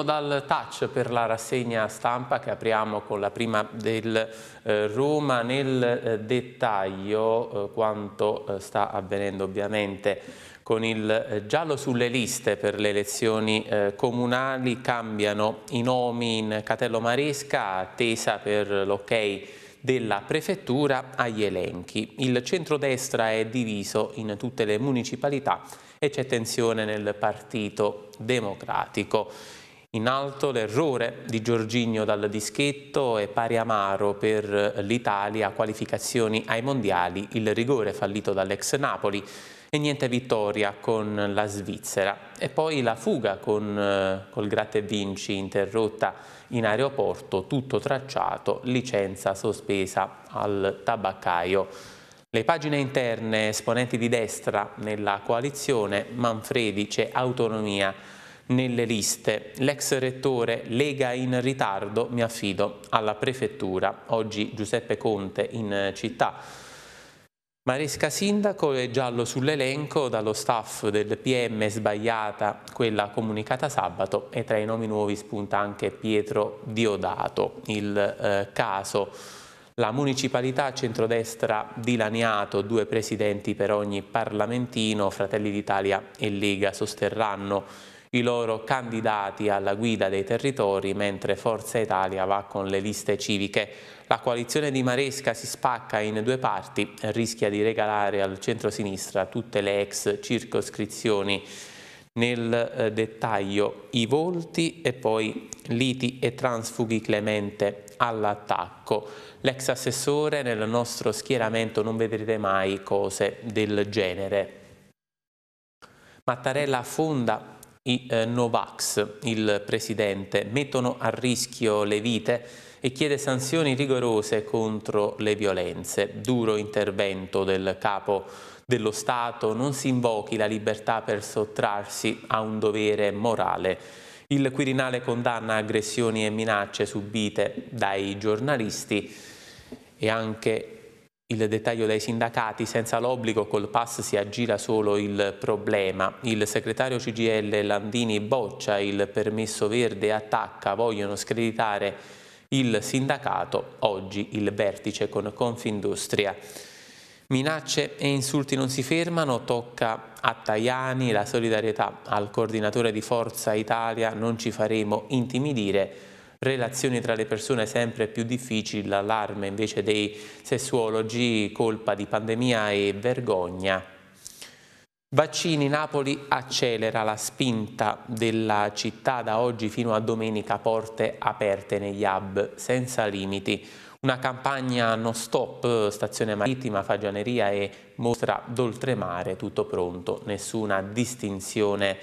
Buongiorno dal Touch per la rassegna stampa che apriamo con la prima del eh, Roma nel eh, dettaglio eh, quanto eh, sta avvenendo ovviamente con il eh, giallo sulle liste per le elezioni eh, comunali cambiano i nomi in Catello Maresca attesa per l'ok della prefettura agli elenchi. Il centrodestra è diviso in tutte le municipalità e c'è tensione nel Partito Democratico. In alto l'errore di Giorginio dal dischetto e pari amaro per l'Italia, qualificazioni ai mondiali, il rigore fallito dall'ex Napoli e niente vittoria con la Svizzera. E poi la fuga con, eh, col gratte vinci interrotta in aeroporto, tutto tracciato, licenza sospesa al tabaccaio. Le pagine interne, esponenti di destra nella coalizione, Manfredi c'è autonomia nelle liste. L'ex rettore lega in ritardo, mi affido alla prefettura. Oggi Giuseppe Conte in città. Maresca Sindaco è giallo sull'elenco, dallo staff del PM sbagliata quella comunicata sabato e tra i nomi nuovi spunta anche Pietro Diodato. Il eh, caso, la municipalità centrodestra dilaniato, due presidenti per ogni parlamentino, Fratelli d'Italia e Lega sosterranno i loro candidati alla guida dei territori, mentre Forza Italia va con le liste civiche. La coalizione di Maresca si spacca in due parti, rischia di regalare al centro-sinistra tutte le ex circoscrizioni nel eh, dettaglio i volti e poi liti e transfughi Clemente all'attacco. L'ex assessore nel nostro schieramento non vedrete mai cose del genere. Mattarella affonda i eh, Novax, il presidente, mettono a rischio le vite e chiede sanzioni rigorose contro le violenze. Duro intervento del capo dello Stato, non si invochi la libertà per sottrarsi a un dovere morale. Il Quirinale condanna aggressioni e minacce subite dai giornalisti e anche il dettaglio dai sindacati, senza l'obbligo col pass si aggira solo il problema. Il segretario CGL Landini boccia il permesso verde attacca, vogliono screditare il sindacato, oggi il vertice con Confindustria. Minacce e insulti non si fermano, tocca a Tajani la solidarietà al coordinatore di Forza Italia, non ci faremo intimidire relazioni tra le persone sempre più difficili, l'allarme invece dei sessuologi, colpa di pandemia e vergogna. Vaccini Napoli accelera la spinta della città da oggi fino a domenica porte aperte negli hub senza limiti. Una campagna non stop, stazione marittima, fagianeria e mostra d'oltremare, tutto pronto, nessuna distinzione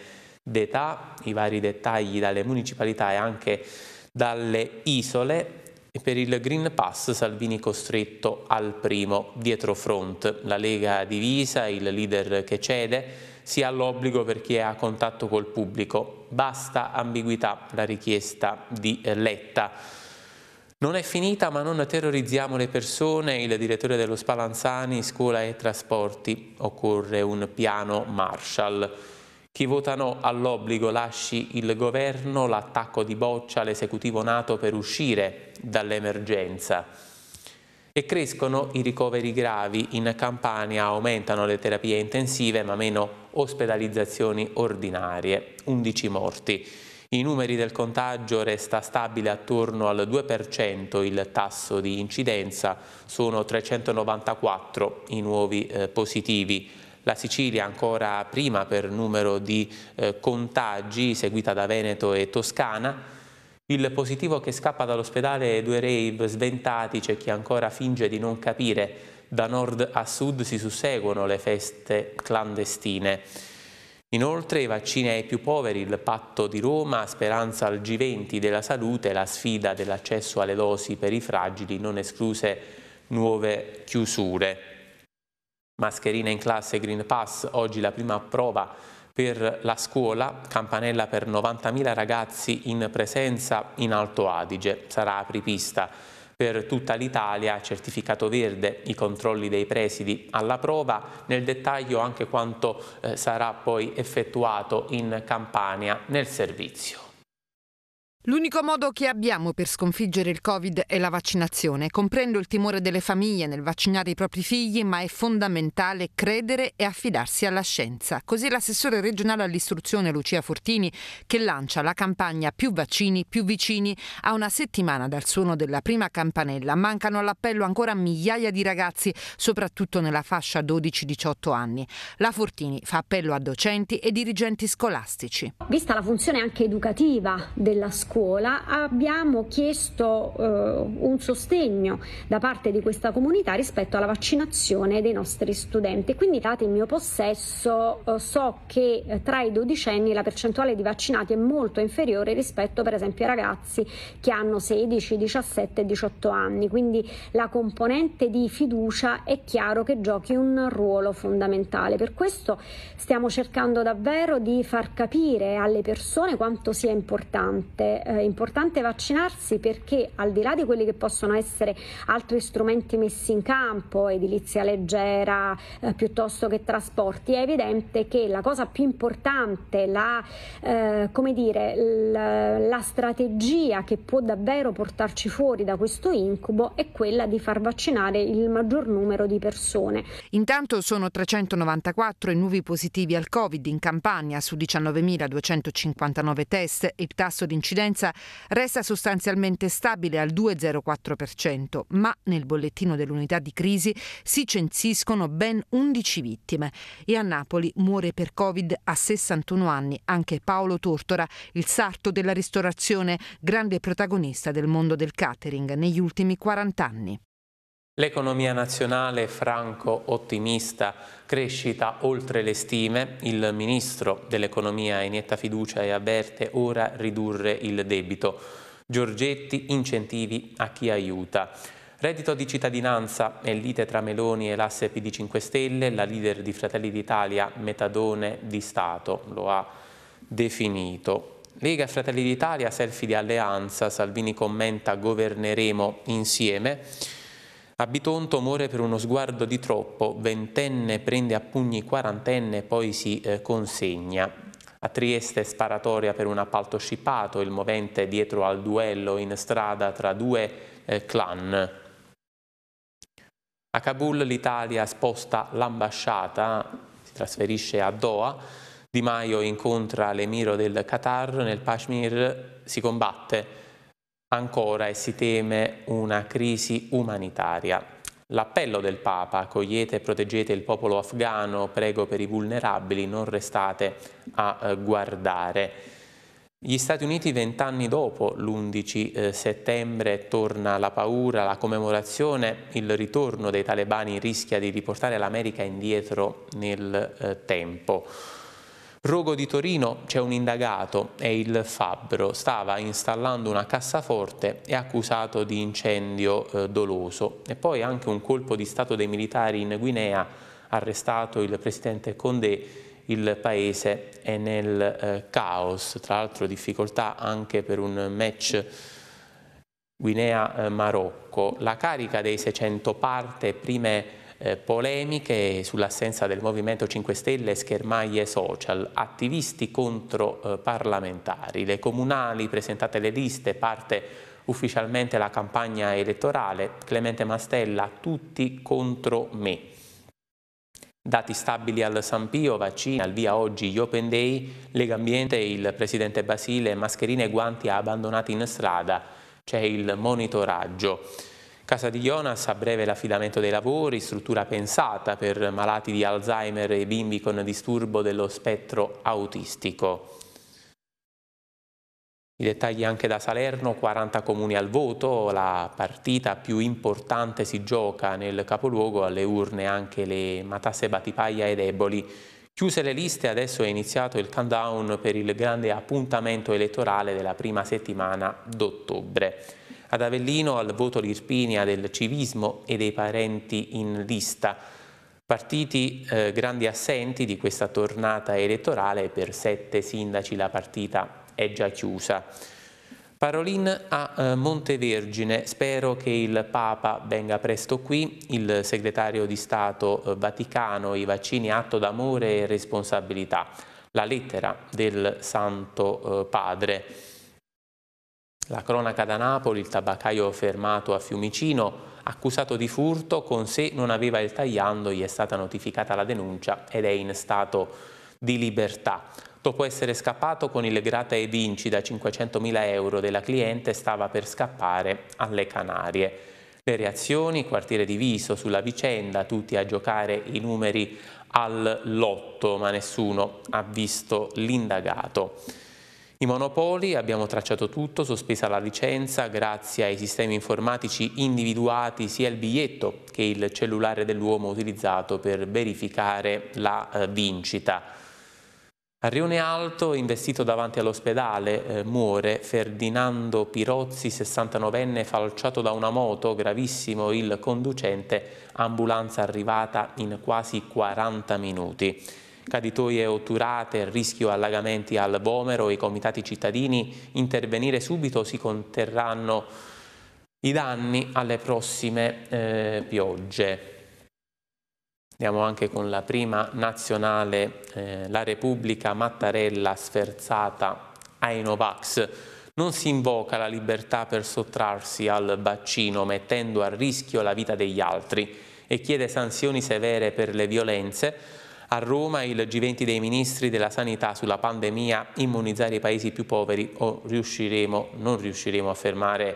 d'età, i vari dettagli dalle municipalità e anche dalle isole e per il Green Pass Salvini costretto al primo, dietro front. La Lega divisa, il leader che cede, si ha l'obbligo per chi è a contatto col pubblico. Basta ambiguità la richiesta di Letta. Non è finita ma non terrorizziamo le persone, il direttore dello Spalanzani, scuola e trasporti. Occorre un piano Marshall. Chi vota no all'obbligo lasci il governo, l'attacco di boccia all'esecutivo nato per uscire dall'emergenza. E crescono i ricoveri gravi, in Campania aumentano le terapie intensive ma meno ospedalizzazioni ordinarie, 11 morti. I numeri del contagio resta stabile attorno al 2%, il tasso di incidenza sono 394 i nuovi eh, positivi la Sicilia ancora prima per numero di eh, contagi, seguita da Veneto e Toscana. Il positivo che scappa dall'ospedale, è due rave sventati, c'è chi ancora finge di non capire. Da nord a sud si susseguono le feste clandestine. Inoltre i vaccini ai più poveri, il patto di Roma, speranza al G20 della salute, la sfida dell'accesso alle dosi per i fragili, non escluse nuove chiusure mascherina in classe Green Pass, oggi la prima prova per la scuola, campanella per 90.000 ragazzi in presenza in Alto Adige, sarà apripista. Per tutta l'Italia, certificato verde, i controlli dei presidi alla prova, nel dettaglio anche quanto eh, sarà poi effettuato in Campania nel servizio. L'unico modo che abbiamo per sconfiggere il Covid è la vaccinazione. Comprendo il timore delle famiglie nel vaccinare i propri figli, ma è fondamentale credere e affidarsi alla scienza. Così l'assessore regionale all'istruzione Lucia Fortini, che lancia la campagna Più vaccini, più vicini, a una settimana dal suono della prima campanella. Mancano all'appello ancora migliaia di ragazzi, soprattutto nella fascia 12-18 anni. La Fortini fa appello a docenti e dirigenti scolastici. Vista la funzione anche educativa della scuola, scuola abbiamo chiesto eh, un sostegno da parte di questa comunità rispetto alla vaccinazione dei nostri studenti. Quindi dati il mio possesso eh, so che eh, tra i dodicenni la percentuale di vaccinati è molto inferiore rispetto per esempio ai ragazzi che hanno 16, 17, 18 anni. Quindi la componente di fiducia è chiaro che giochi un ruolo fondamentale. Per questo stiamo cercando davvero di far capire alle persone quanto sia importante eh, importante vaccinarsi perché al di là di quelli che possono essere altri strumenti messi in campo, edilizia leggera eh, piuttosto che trasporti, è evidente che la cosa più importante, la, eh, come dire, la, la strategia che può davvero portarci fuori da questo incubo è quella di far vaccinare il maggior numero di persone. Intanto sono 394 i nuovi positivi al Covid in Campania su 19.259 test e il tasso di incidenza emergenza resta sostanzialmente stabile al 2,04%, ma nel bollettino dell'unità di crisi si censiscono ben 11 vittime e a Napoli muore per Covid a 61 anni anche Paolo Tortora, il sarto della ristorazione, grande protagonista del mondo del catering negli ultimi 40 anni. L'economia nazionale franco-ottimista, crescita oltre le stime, il ministro dell'economia inietta fiducia e avverte ora ridurre il debito. Giorgetti incentivi a chi aiuta. Reddito di cittadinanza e lite tra Meloni e l'asse PD 5 Stelle, la leader di Fratelli d'Italia, metadone di Stato, lo ha definito. Lega Fratelli d'Italia, selfie di alleanza, Salvini commenta governeremo insieme. Abitonto muore per uno sguardo di troppo, ventenne prende a pugni quarantenne e poi si eh, consegna. A Trieste sparatoria per un appalto scippato, il movente dietro al duello in strada tra due eh, clan. A Kabul l'Italia sposta l'ambasciata, si trasferisce a Doha, Di Maio incontra l'emiro del Qatar, nel Pashmir si combatte ancora e si teme una crisi umanitaria. L'appello del Papa, accogliete e proteggete il popolo afghano, prego per i vulnerabili, non restate a eh, guardare. Gli Stati Uniti vent'anni dopo l'11 eh, settembre torna la paura, la commemorazione, il ritorno dei talebani rischia di riportare l'America indietro nel eh, tempo. Rogo di Torino c'è un indagato, è il Fabbro, stava installando una cassaforte e accusato di incendio eh, doloso e poi anche un colpo di stato dei militari in Guinea, arrestato il presidente Condé, il paese è nel eh, caos, tra l'altro difficoltà anche per un match Guinea-Marocco. La carica dei 600 parte prime eh, polemiche sull'assenza del Movimento 5 Stelle e schermaglie social, attivisti contro eh, parlamentari, le comunali presentate le liste, parte ufficialmente la campagna elettorale, Clemente Mastella, tutti contro me. Dati stabili al San Pio, vaccini, al via oggi gli Open Day, Lega Ambiente, il presidente Basile, mascherine e guanti abbandonati in strada, c'è il monitoraggio. Casa di Jonas, a breve l'affidamento dei lavori, struttura pensata per malati di Alzheimer e bimbi con disturbo dello spettro autistico. I dettagli anche da Salerno, 40 comuni al voto, la partita più importante si gioca nel capoluogo, alle urne anche le Matasse Batipaglia e deboli. Chiuse le liste, adesso è iniziato il countdown per il grande appuntamento elettorale della prima settimana d'ottobre. Ad Avellino al voto di Irpinia del civismo e dei parenti in lista, partiti eh, grandi assenti di questa tornata elettorale, per sette sindaci la partita è già chiusa. Parolin a eh, Montevergine, spero che il Papa venga presto qui, il segretario di Stato eh, Vaticano, i vaccini atto d'amore e responsabilità, la lettera del Santo eh, Padre. La cronaca da Napoli, il tabaccaio fermato a Fiumicino, accusato di furto, con sé non aveva il tagliando, gli è stata notificata la denuncia ed è in stato di libertà. Dopo essere scappato con il grata e vinci da 500.000 euro della cliente, stava per scappare alle Canarie. Le reazioni, quartiere diviso sulla vicenda, tutti a giocare i numeri al lotto, ma nessuno ha visto l'indagato. I monopoli abbiamo tracciato tutto, sospesa la licenza, grazie ai sistemi informatici individuati sia il biglietto che il cellulare dell'uomo utilizzato per verificare la eh, vincita. A Rione Alto, investito davanti all'ospedale, eh, muore Ferdinando Pirozzi, 69enne, falciato da una moto, gravissimo il conducente, ambulanza arrivata in quasi 40 minuti caditoie otturate, rischio allagamenti al Vomero, i comitati cittadini intervenire subito si conterranno i danni alle prossime eh, piogge. Andiamo anche con la prima nazionale, eh, la Repubblica Mattarella sferzata ai Novax. Non si invoca la libertà per sottrarsi al vaccino mettendo a rischio la vita degli altri e chiede sanzioni severe per le violenze a Roma il G20 dei ministri della sanità sulla pandemia, immunizzare i paesi più poveri o riusciremo, non riusciremo a fermare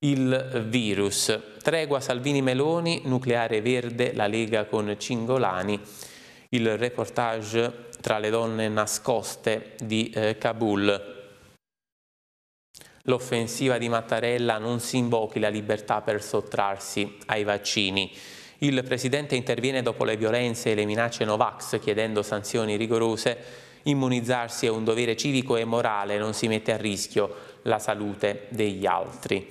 il virus. Tregua Salvini-Meloni, nucleare verde, la Lega con Cingolani. Il reportage tra le donne nascoste di eh, Kabul. L'offensiva di Mattarella non si invochi la libertà per sottrarsi ai vaccini. Il Presidente interviene dopo le violenze e le minacce Novax chiedendo sanzioni rigorose. Immunizzarsi è un dovere civico e morale, non si mette a rischio la salute degli altri.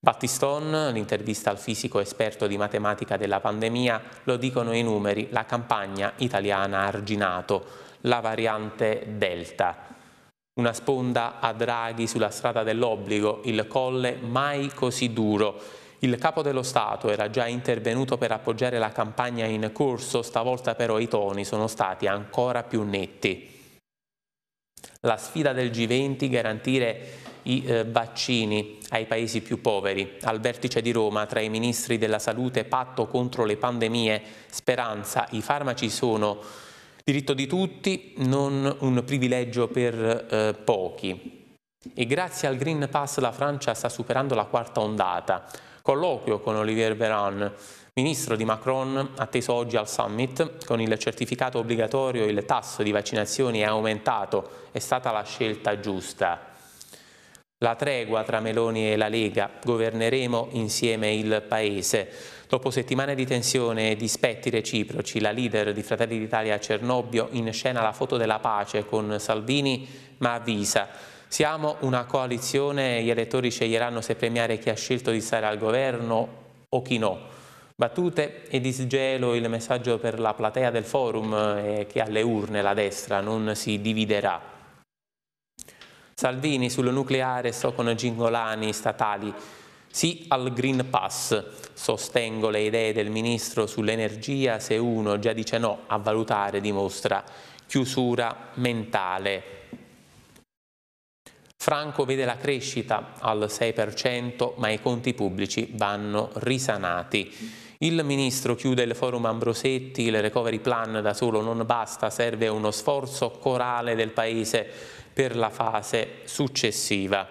Battiston, l'intervista al fisico esperto di matematica della pandemia, lo dicono i numeri, la campagna italiana ha arginato la variante Delta. Una sponda a Draghi sulla strada dell'obbligo, il colle mai così duro. Il capo dello Stato era già intervenuto per appoggiare la campagna in corso, stavolta però i toni sono stati ancora più netti. La sfida del G20 garantire i eh, vaccini ai paesi più poveri. Al vertice di Roma tra i ministri della salute patto contro le pandemie, speranza, i farmaci sono diritto di tutti, non un privilegio per eh, pochi. E grazie al Green Pass la Francia sta superando la quarta ondata. Colloquio con Olivier Veran, ministro di Macron, atteso oggi al summit, con il certificato obbligatorio il tasso di vaccinazioni è aumentato, è stata la scelta giusta. La tregua tra Meloni e la Lega, governeremo insieme il Paese. Dopo settimane di tensione e dispetti reciproci, la leader di Fratelli d'Italia a Cernobbio in scena la foto della pace con Salvini, ma avvisa siamo una coalizione, gli elettori sceglieranno se premiare chi ha scelto di stare al governo o chi no. Battute e disgelo il messaggio per la platea del forum è eh, che alle urne la destra non si dividerà. Salvini sul nucleare sto con Gingolani statali. Sì al Green Pass, sostengo le idee del Ministro sull'energia se uno già dice no a valutare dimostra chiusura mentale. Franco vede la crescita al 6%, ma i conti pubblici vanno risanati. Il ministro chiude il forum Ambrosetti, il recovery plan da solo non basta, serve uno sforzo corale del Paese per la fase successiva.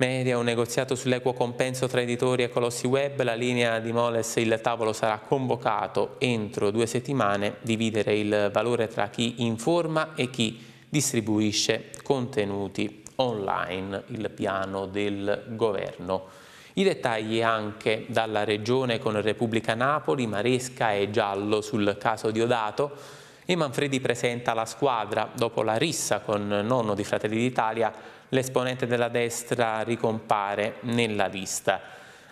Media, un negoziato sull'equo compenso tra editori e colossi web, la linea di Moles, il tavolo sarà convocato entro due settimane, dividere il valore tra chi informa e chi informa distribuisce contenuti online, il piano del governo. I dettagli anche dalla Regione con Repubblica Napoli, Maresca e Giallo sul caso Diodato e Manfredi presenta la squadra dopo la rissa con nonno di Fratelli d'Italia l'esponente della destra ricompare nella lista.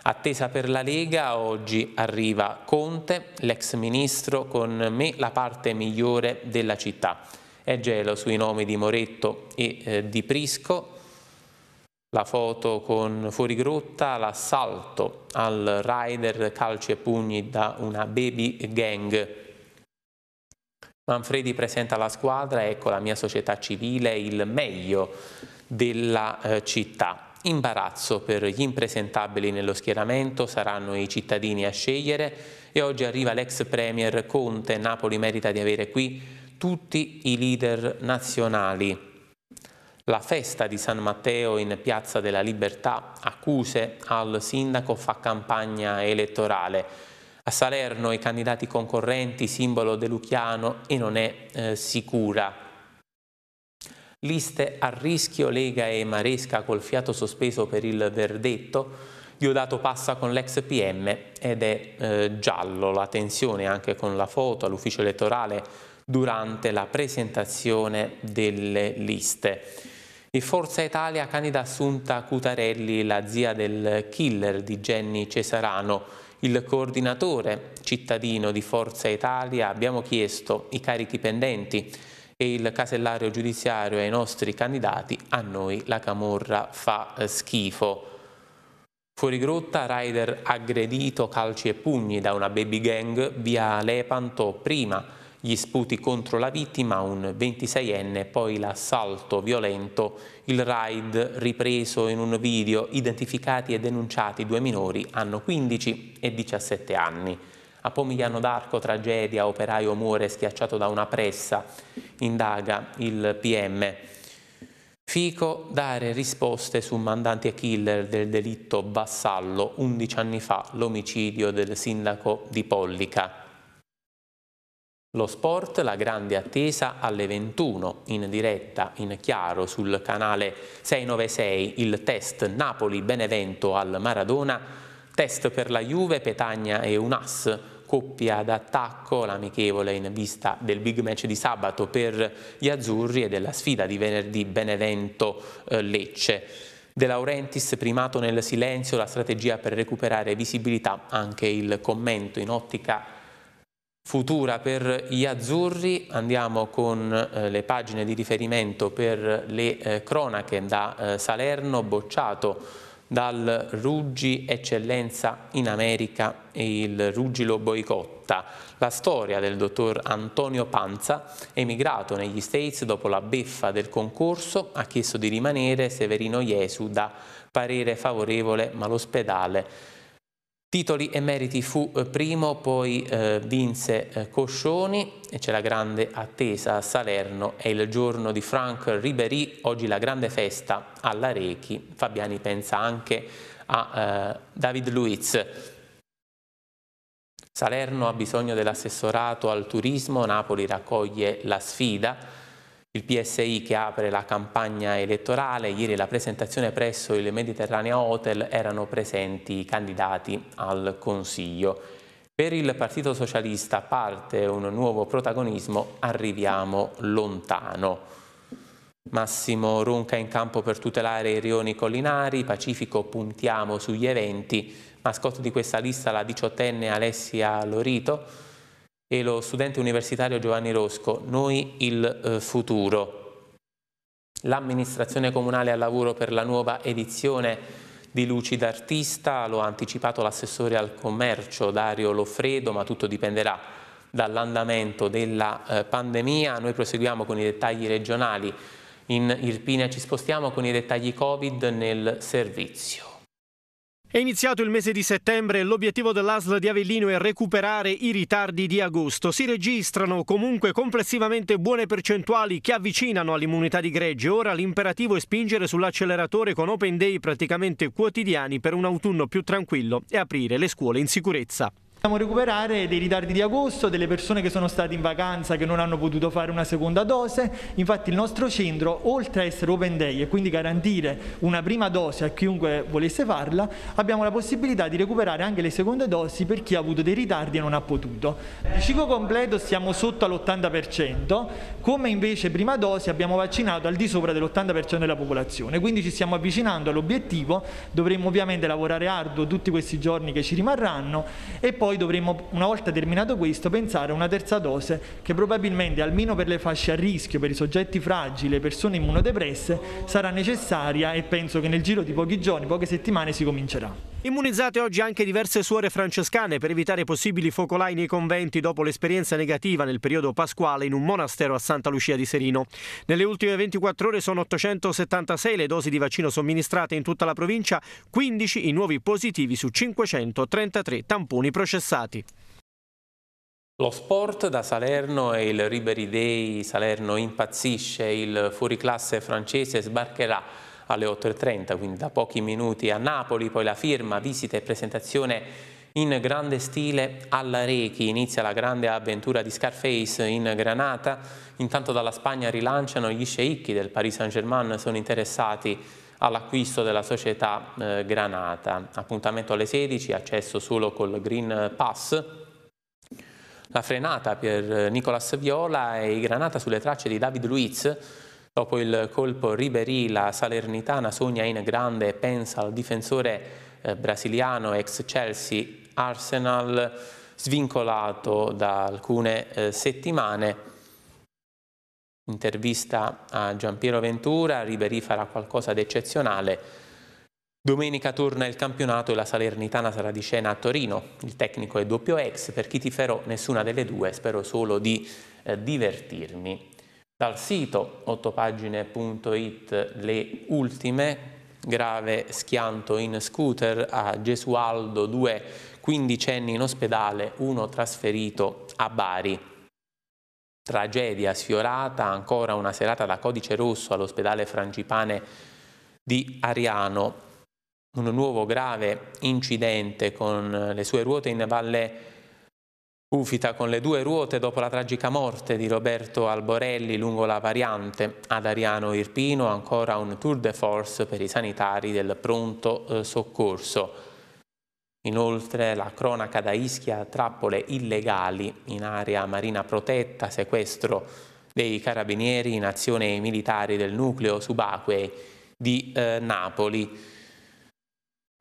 Attesa per la Lega, oggi arriva Conte, l'ex ministro, con me la parte migliore della città è gelo sui nomi di Moretto e eh, di Prisco, la foto con Fuorigrotta, l'assalto al rider calci e pugni da una baby gang. Manfredi presenta la squadra, ecco la mia società civile, il meglio della eh, città. Imbarazzo per gli impresentabili nello schieramento, saranno i cittadini a scegliere e oggi arriva l'ex premier Conte, Napoli merita di avere qui tutti i leader nazionali. La festa di San Matteo in Piazza della Libertà accuse al sindaco fa campagna elettorale. A Salerno i candidati concorrenti, simbolo de Luchiano, e non è eh, sicura. Liste a rischio Lega e Maresca col fiato sospeso per il verdetto. Diodato passa con l'ex PM ed è eh, giallo. La tensione anche con la foto all'ufficio elettorale durante la presentazione delle liste. E Forza Italia candida Assunta Cutarelli, la zia del killer di Jenny Cesarano, il coordinatore cittadino di Forza Italia, abbiamo chiesto i carichi pendenti e il casellario giudiziario ai nostri candidati, a noi la camorra fa eh, schifo. Fuori grotta, rider aggredito calci e pugni da una baby gang via Lepanto prima gli sputi contro la vittima, un 26enne, poi l'assalto violento, il raid ripreso in un video, identificati e denunciati due minori, hanno 15 e 17 anni. A Pomigliano d'Arco tragedia, operaio muore schiacciato da una pressa, indaga il PM. Fico dare risposte su mandanti e killer del delitto Bassallo 11 anni fa, l'omicidio del sindaco di Pollica. Lo sport, la grande attesa alle 21 in diretta in chiaro sul canale 696 il test Napoli-Benevento al Maradona, test per la Juve, Petagna e Unas, coppia d'attacco, l'amichevole in vista del big match di sabato per gli azzurri e della sfida di venerdì Benevento-Lecce. Eh, De Laurentiis primato nel silenzio, la strategia per recuperare visibilità, anche il commento in ottica futura per gli azzurri, andiamo con eh, le pagine di riferimento per le eh, cronache da eh, Salerno, bocciato dal Ruggi Eccellenza in America e il Ruggi lo Boicotta, la storia del dottor Antonio Panza, emigrato negli States dopo la beffa del concorso, ha chiesto di rimanere Severino Jesu da parere favorevole ma l'ospedale Titoli e meriti fu eh, primo, poi eh, vinse eh, Coscioni e c'è la grande attesa a Salerno, è il giorno di Frank Ribéry, oggi la grande festa alla Rechi, Fabiani pensa anche a eh, David Luiz. Salerno ha bisogno dell'assessorato al turismo, Napoli raccoglie la sfida, il PSI che apre la campagna elettorale, ieri la presentazione presso il Mediterranea Hotel erano presenti i candidati al Consiglio. Per il Partito Socialista parte un nuovo protagonismo, arriviamo lontano. Massimo Ronca in campo per tutelare i rioni collinari, Pacifico puntiamo sugli eventi, mascotte di questa lista la diciottenne Alessia Lorito, e lo studente universitario Giovanni Rosco, Noi il eh, futuro. L'amministrazione comunale al lavoro per la nuova edizione di Luci d'Artista, lo ha anticipato l'assessore al commercio Dario Loffredo, ma tutto dipenderà dall'andamento della eh, pandemia. Noi proseguiamo con i dettagli regionali. In Irpina ci spostiamo con i dettagli Covid nel servizio. È iniziato il mese di settembre e l'obiettivo dell'ASL di Avellino è recuperare i ritardi di agosto. Si registrano comunque complessivamente buone percentuali che avvicinano all'immunità di gregge. Ora l'imperativo è spingere sull'acceleratore con open day praticamente quotidiani per un autunno più tranquillo e aprire le scuole in sicurezza. Dobbiamo recuperare dei ritardi di agosto, delle persone che sono state in vacanza che non hanno potuto fare una seconda dose, infatti il nostro centro oltre a essere open day e quindi garantire una prima dose a chiunque volesse farla, abbiamo la possibilità di recuperare anche le seconde dosi per chi ha avuto dei ritardi e non ha potuto. Il ciclo completo siamo sotto all'80%, come invece prima dose abbiamo vaccinato al di sopra dell'80% della popolazione, quindi ci stiamo avvicinando all'obiettivo, dovremo ovviamente lavorare arduo tutti questi giorni che ci rimarranno e poi noi dovremmo, una volta terminato questo, pensare a una terza dose che probabilmente, almeno per le fasce a rischio, per i soggetti fragili, le persone immunodepresse, sarà necessaria e penso che nel giro di pochi giorni, poche settimane si comincerà. Immunizzate oggi anche diverse suore francescane per evitare possibili focolai nei conventi dopo l'esperienza negativa nel periodo pasquale in un monastero a Santa Lucia di Serino. Nelle ultime 24 ore sono 876 le dosi di vaccino somministrate in tutta la provincia, 15 i nuovi positivi su 533 tamponi processati. Lo sport da Salerno e il Riberi Day Salerno impazzisce, il fuoriclasse francese sbarcherà alle 8.30, quindi da pochi minuti a Napoli, poi la firma, visita e presentazione in grande stile alla Rechi, inizia la grande avventura di Scarface in Granata, intanto dalla Spagna rilanciano gli sceicchi del Paris Saint-Germain, sono interessati all'acquisto della società eh, Granata. Appuntamento alle 16, accesso solo col Green Pass. La frenata per eh, Nicolas Viola e Granata sulle tracce di David Luiz, Dopo il colpo Ribery, la Salernitana sogna in grande e pensa al difensore eh, brasiliano ex Chelsea Arsenal svincolato da alcune eh, settimane. Intervista a Giampiero Ventura, Ribery farà qualcosa d'eccezionale. Domenica torna il campionato e la Salernitana sarà di scena a Torino. Il tecnico è doppio ex, per chi ti tiferò nessuna delle due, spero solo di eh, divertirmi dal sito ottopagine.it le ultime, grave schianto in scooter a Gesualdo, due quindicenni in ospedale, uno trasferito a Bari. Tragedia sfiorata, ancora una serata da codice rosso all'ospedale Frangipane di Ariano. Un nuovo grave incidente con le sue ruote in valle Ufita con le due ruote dopo la tragica morte di Roberto Alborelli lungo la variante. Ad Ariano Irpino ancora un tour de force per i sanitari del pronto eh, soccorso. Inoltre la cronaca da Ischia, trappole illegali in area marina protetta, sequestro dei carabinieri in azione militari del nucleo subacquei di eh, Napoli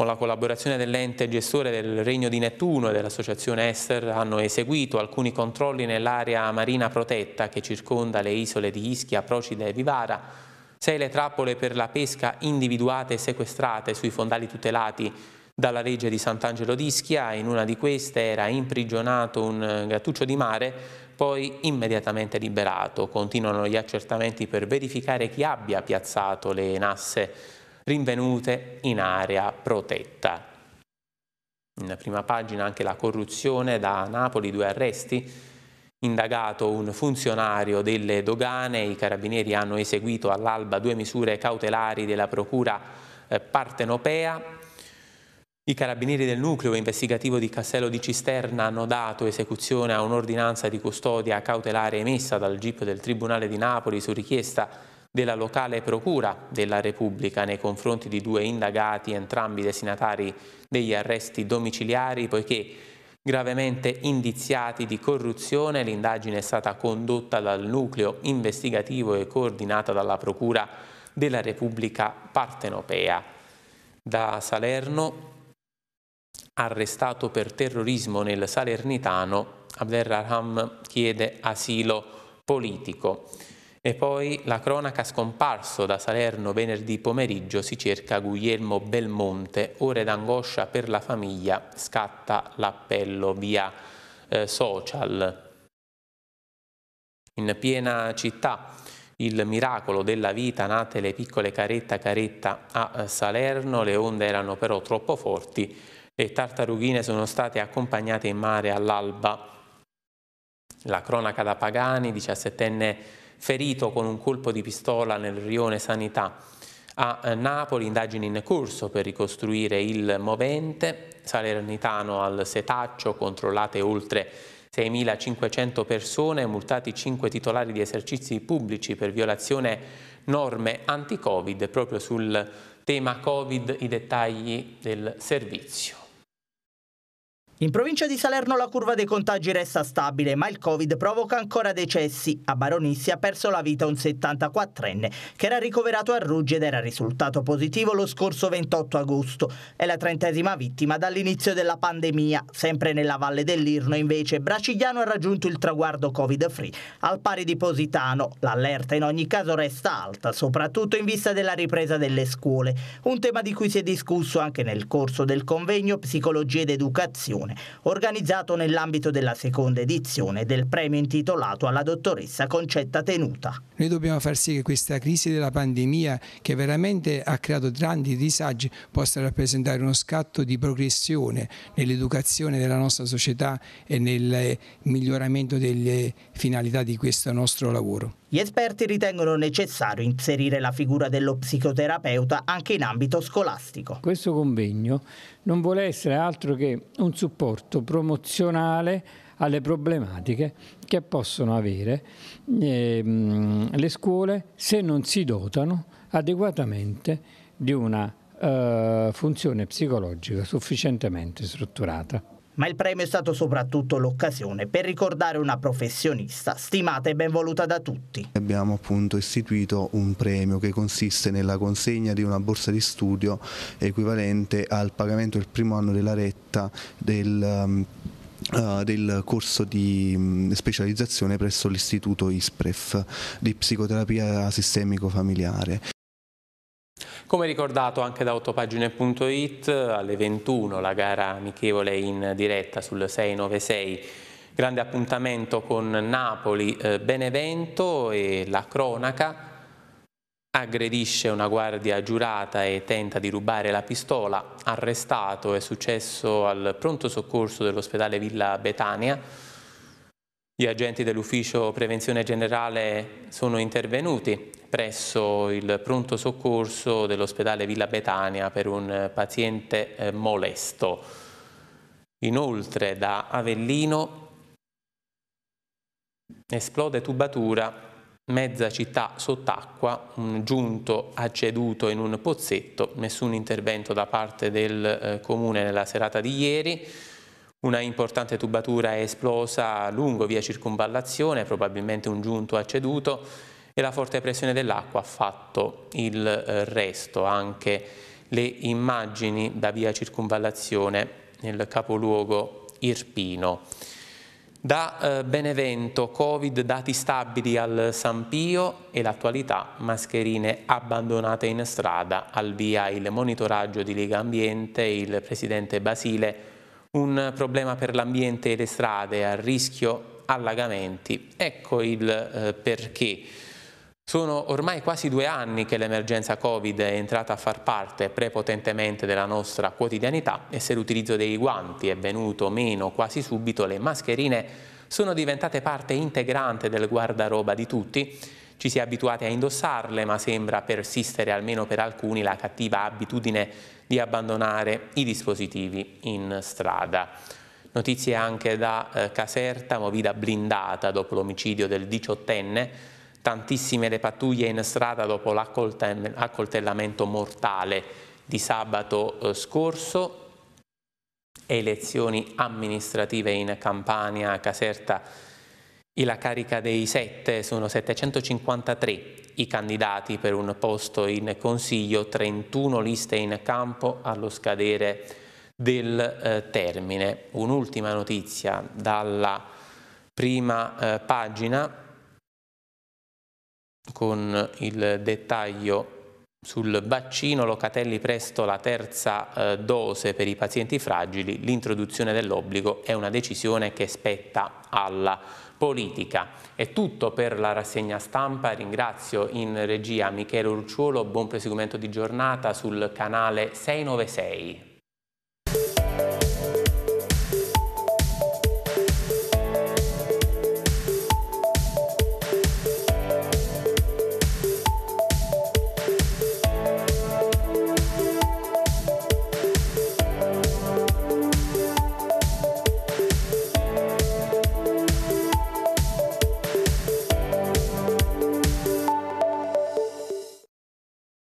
con la collaborazione dell'ente gestore del Regno di Nettuno e dell'associazione Ester hanno eseguito alcuni controlli nell'area marina protetta che circonda le isole di Ischia, Procida e Vivara, sei le trappole per la pesca individuate e sequestrate sui fondali tutelati dalla legge di Sant'Angelo di Ischia, in una di queste era imprigionato un grattuccio di mare, poi immediatamente liberato. Continuano gli accertamenti per verificare chi abbia piazzato le nasse rinvenute in area protetta. In prima pagina anche la corruzione da Napoli, due arresti, indagato un funzionario delle dogane, i carabinieri hanno eseguito all'alba due misure cautelari della procura eh, partenopea, i carabinieri del nucleo investigativo di Castello di Cisterna hanno dato esecuzione a un'ordinanza di custodia cautelare emessa dal GIP del Tribunale di Napoli su richiesta della locale procura della Repubblica nei confronti di due indagati, entrambi destinatari degli arresti domiciliari, poiché gravemente indiziati di corruzione. L'indagine è stata condotta dal nucleo investigativo e coordinata dalla Procura della Repubblica Partenopea. Da Salerno, arrestato per terrorismo nel Salernitano, Abderraham chiede asilo politico. E poi la cronaca scomparso da Salerno venerdì pomeriggio si cerca Guglielmo Belmonte, ore d'angoscia per la famiglia, scatta l'appello via eh, social. In piena città il miracolo della vita nate le piccole caretta caretta a eh, Salerno, le onde erano però troppo forti, le tartarughine sono state accompagnate in mare all'alba. La cronaca da Pagani, 17enne ferito con un colpo di pistola nel rione Sanità. A eh, Napoli indagini in corso per ricostruire il movente, Salernitano al setaccio, controllate oltre 6.500 persone, multati 5 titolari di esercizi pubblici per violazione norme anti-Covid. Proprio sul tema Covid i dettagli del servizio. In provincia di Salerno la curva dei contagi resta stabile, ma il Covid provoca ancora decessi. A Baronissi ha perso la vita un 74enne che era ricoverato a Ruggi ed era risultato positivo lo scorso 28 agosto. È la trentesima vittima dall'inizio della pandemia. Sempre nella Valle dell'Irno, invece, Bracigliano ha raggiunto il traguardo Covid-free, al pari di Positano. L'allerta in ogni caso resta alta, soprattutto in vista della ripresa delle scuole, un tema di cui si è discusso anche nel corso del convegno Psicologia ed Educazione Comunicazione, organizzato nell'ambito della seconda edizione del premio intitolato alla dottoressa Concetta Tenuta. Noi dobbiamo far sì che questa crisi della pandemia, che veramente ha creato grandi disagi, possa rappresentare uno scatto di progressione nell'educazione della nostra società e nel miglioramento delle finalità di questo nostro lavoro. Gli esperti ritengono necessario inserire la figura dello psicoterapeuta anche in ambito scolastico. Questo convegno non vuole essere altro che un supporto promozionale alle problematiche che possono avere ehm, le scuole se non si dotano adeguatamente di una eh, funzione psicologica sufficientemente strutturata ma il premio è stato soprattutto l'occasione per ricordare una professionista stimata e ben voluta da tutti. Abbiamo appunto istituito un premio che consiste nella consegna di una borsa di studio equivalente al pagamento del primo anno della retta del um, uh, del corso di um, specializzazione presso l'istituto ISPREF di psicoterapia sistemico familiare. Come ricordato anche da autopagine.it, alle 21 la gara amichevole in diretta sul 696 grande appuntamento con Napoli-Benevento eh, e la cronaca aggredisce una guardia giurata e tenta di rubare la pistola, arrestato è successo al pronto soccorso dell'ospedale Villa Betania. Gli agenti dell'ufficio prevenzione generale sono intervenuti, presso il pronto soccorso dell'ospedale Villa Betania per un eh, paziente eh, molesto. Inoltre da Avellino esplode tubatura mezza città sott'acqua, un giunto acceduto in un pozzetto, nessun intervento da parte del eh, comune nella serata di ieri, una importante tubatura è esplosa lungo via circonvallazione, probabilmente un giunto acceduto, e la forte pressione dell'acqua ha fatto il eh, resto, anche le immagini da via circunvallazione nel capoluogo Irpino. Da eh, Benevento, Covid, dati stabili al San Pio e l'attualità, mascherine abbandonate in strada, al via il monitoraggio di Lega Ambiente, il presidente Basile, un problema per l'ambiente e le strade, a rischio allagamenti. Ecco il eh, perché. Sono ormai quasi due anni che l'emergenza Covid è entrata a far parte prepotentemente della nostra quotidianità e se l'utilizzo dei guanti è venuto meno quasi subito, le mascherine sono diventate parte integrante del guardaroba di tutti. Ci si è abituati a indossarle, ma sembra persistere almeno per alcuni la cattiva abitudine di abbandonare i dispositivi in strada. Notizie anche da eh, Caserta, movida blindata dopo l'omicidio del diciottenne, tantissime le pattuglie in strada dopo l'accoltellamento mortale di sabato eh, scorso, elezioni amministrative in Campania, Caserta e la carica dei sette sono 753 i candidati per un posto in consiglio, 31 liste in campo allo scadere del eh, termine. Un'ultima notizia dalla prima eh, pagina con il dettaglio sul vaccino Locatelli presto la terza eh, dose per i pazienti fragili, l'introduzione dell'obbligo è una decisione che spetta alla politica. È tutto per la rassegna stampa, ringrazio in regia Michele Urciuolo, buon proseguimento di giornata sul canale 696.